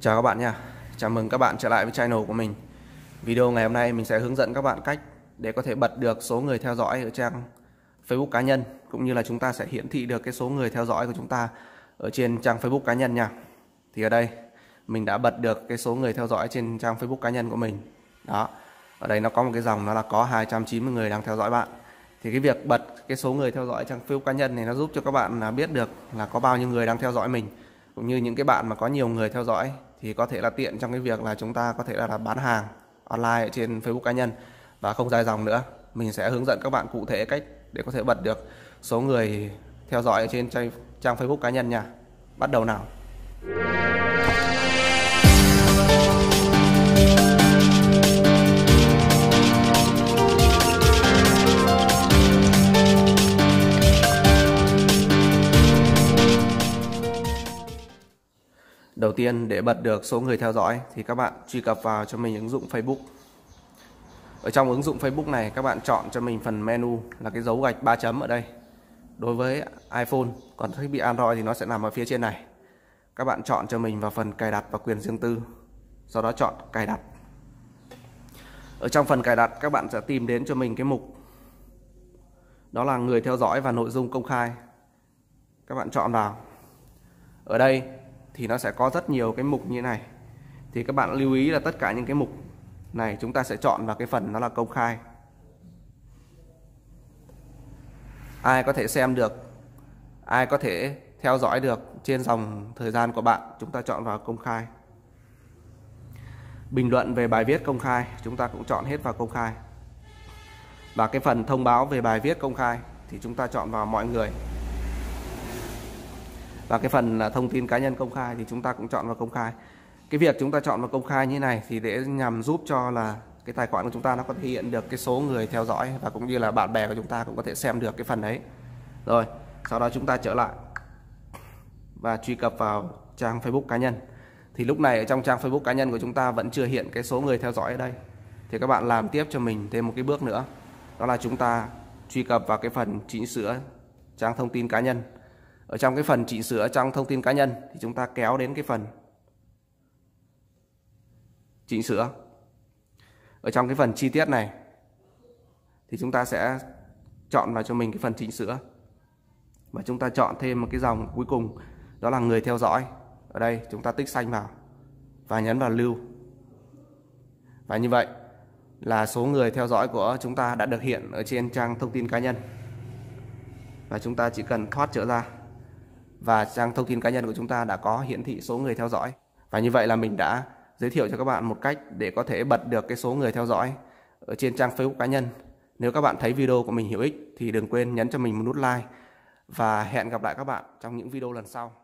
Chào các bạn nha Chào mừng các bạn trở lại với channel của mình Video ngày hôm nay mình sẽ hướng dẫn các bạn cách để có thể bật được số người theo dõi ở trang Facebook cá nhân cũng như là chúng ta sẽ hiển thị được cái số người theo dõi của chúng ta ở trên trang Facebook cá nhân nha thì ở đây mình đã bật được cái số người theo dõi trên trang Facebook cá nhân của mình đó ở đây nó có một cái dòng nó là có 290 người đang theo dõi bạn thì cái việc bật cái số người theo dõi trang Facebook cá nhân này nó giúp cho các bạn biết được là có bao nhiêu người đang theo dõi mình cũng như những cái bạn mà có nhiều người theo dõi thì có thể là tiện trong cái việc là chúng ta có thể là bán hàng online trên Facebook cá nhân và không dài dòng nữa mình sẽ hướng dẫn các bạn cụ thể cách để có thể bật được số người theo dõi trên trang Facebook cá nhân nha bắt đầu nào Đầu tiên để bật được số người theo dõi thì các bạn truy cập vào cho mình ứng dụng Facebook. Ở trong ứng dụng Facebook này các bạn chọn cho mình phần menu là cái dấu gạch ba chấm ở đây. Đối với iPhone, còn thiết bị Android thì nó sẽ nằm ở phía trên này. Các bạn chọn cho mình vào phần cài đặt và quyền riêng tư. Sau đó chọn cài đặt. Ở trong phần cài đặt các bạn sẽ tìm đến cho mình cái mục đó là người theo dõi và nội dung công khai. Các bạn chọn vào. Ở đây thì nó sẽ có rất nhiều cái mục như này thì các bạn lưu ý là tất cả những cái mục này chúng ta sẽ chọn vào cái phần nó là công khai ai có thể xem được ai có thể theo dõi được trên dòng thời gian của bạn chúng ta chọn vào công khai bình luận về bài viết công khai chúng ta cũng chọn hết vào công khai và cái phần thông báo về bài viết công khai thì chúng ta chọn vào mọi người và cái phần là thông tin cá nhân công khai thì chúng ta cũng chọn vào công khai cái việc chúng ta chọn vào công khai như này thì để nhằm giúp cho là cái tài khoản của chúng ta nó có thể hiện được cái số người theo dõi và cũng như là bạn bè của chúng ta cũng có thể xem được cái phần đấy rồi sau đó chúng ta trở lại và truy cập vào trang Facebook cá nhân thì lúc này ở trong trang Facebook cá nhân của chúng ta vẫn chưa hiện cái số người theo dõi ở đây thì các bạn làm tiếp cho mình thêm một cái bước nữa đó là chúng ta truy cập vào cái phần chỉnh sửa trang thông tin cá nhân ở trong cái phần chỉnh sửa trong thông tin cá nhân thì chúng ta kéo đến cái phần chỉnh sửa ở trong cái phần chi tiết này thì chúng ta sẽ chọn vào cho mình cái phần chỉnh sửa và chúng ta chọn thêm một cái dòng cuối cùng đó là người theo dõi ở đây chúng ta tích xanh vào và nhấn vào lưu và như vậy là số người theo dõi của chúng ta đã được hiện ở trên trang thông tin cá nhân và chúng ta chỉ cần thoát trở ra và trang thông tin cá nhân của chúng ta đã có hiển thị số người theo dõi và như vậy là mình đã giới thiệu cho các bạn một cách để có thể bật được cái số người theo dõi ở trên trang Facebook cá nhân nếu các bạn thấy video của mình hữu ích thì đừng quên nhấn cho mình một nút like và hẹn gặp lại các bạn trong những video lần sau